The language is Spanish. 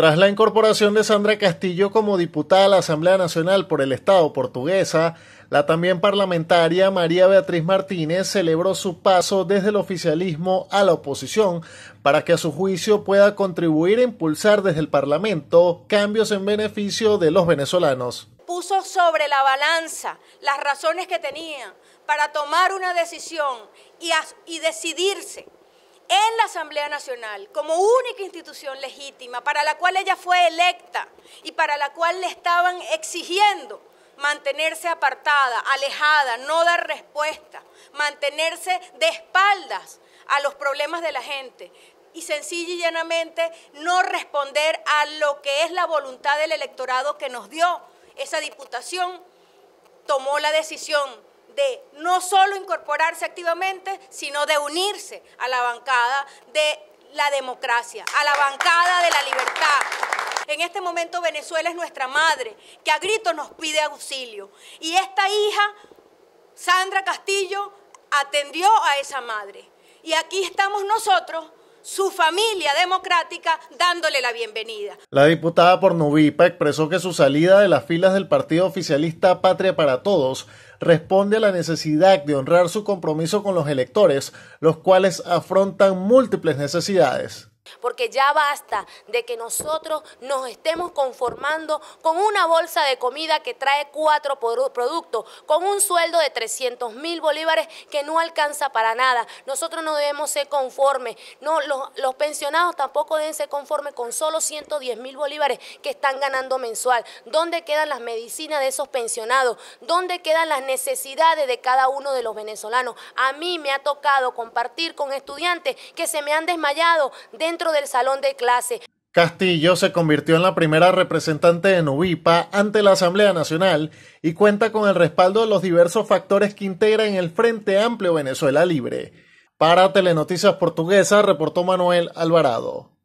Tras la incorporación de Sandra Castillo como diputada a la Asamblea Nacional por el Estado portuguesa, la también parlamentaria María Beatriz Martínez celebró su paso desde el oficialismo a la oposición para que a su juicio pueda contribuir a impulsar desde el Parlamento cambios en beneficio de los venezolanos. Puso sobre la balanza las razones que tenía para tomar una decisión y, y decidirse en la Asamblea Nacional como única institución legítima para la cual ella fue electa y para la cual le estaban exigiendo mantenerse apartada, alejada, no dar respuesta, mantenerse de espaldas a los problemas de la gente y sencilla y llanamente no responder a lo que es la voluntad del electorado que nos dio esa diputación, tomó la decisión no solo incorporarse activamente, sino de unirse a la bancada de la democracia, a la bancada de la libertad. En este momento Venezuela es nuestra madre, que a gritos nos pide auxilio. Y esta hija, Sandra Castillo, atendió a esa madre. Y aquí estamos nosotros su familia democrática dándole la bienvenida. La diputada por Novipa expresó que su salida de las filas del partido oficialista Patria para Todos responde a la necesidad de honrar su compromiso con los electores, los cuales afrontan múltiples necesidades. Porque ya basta de que nosotros nos estemos conformando con una bolsa de comida que trae cuatro productos, con un sueldo de 300 mil bolívares que no alcanza para nada. Nosotros no debemos ser conformes. No, los, los pensionados tampoco deben ser conformes con solo 110 mil bolívares que están ganando mensual. ¿Dónde quedan las medicinas de esos pensionados? ¿Dónde quedan las necesidades de cada uno de los venezolanos? A mí me ha tocado compartir con estudiantes que se me han desmayado dentro del salón de clase. Castillo se convirtió en la primera representante de Nubipa ante la Asamblea Nacional y cuenta con el respaldo de los diversos factores que integran el Frente Amplio Venezuela Libre. Para Telenoticias Portuguesa reportó Manuel Alvarado.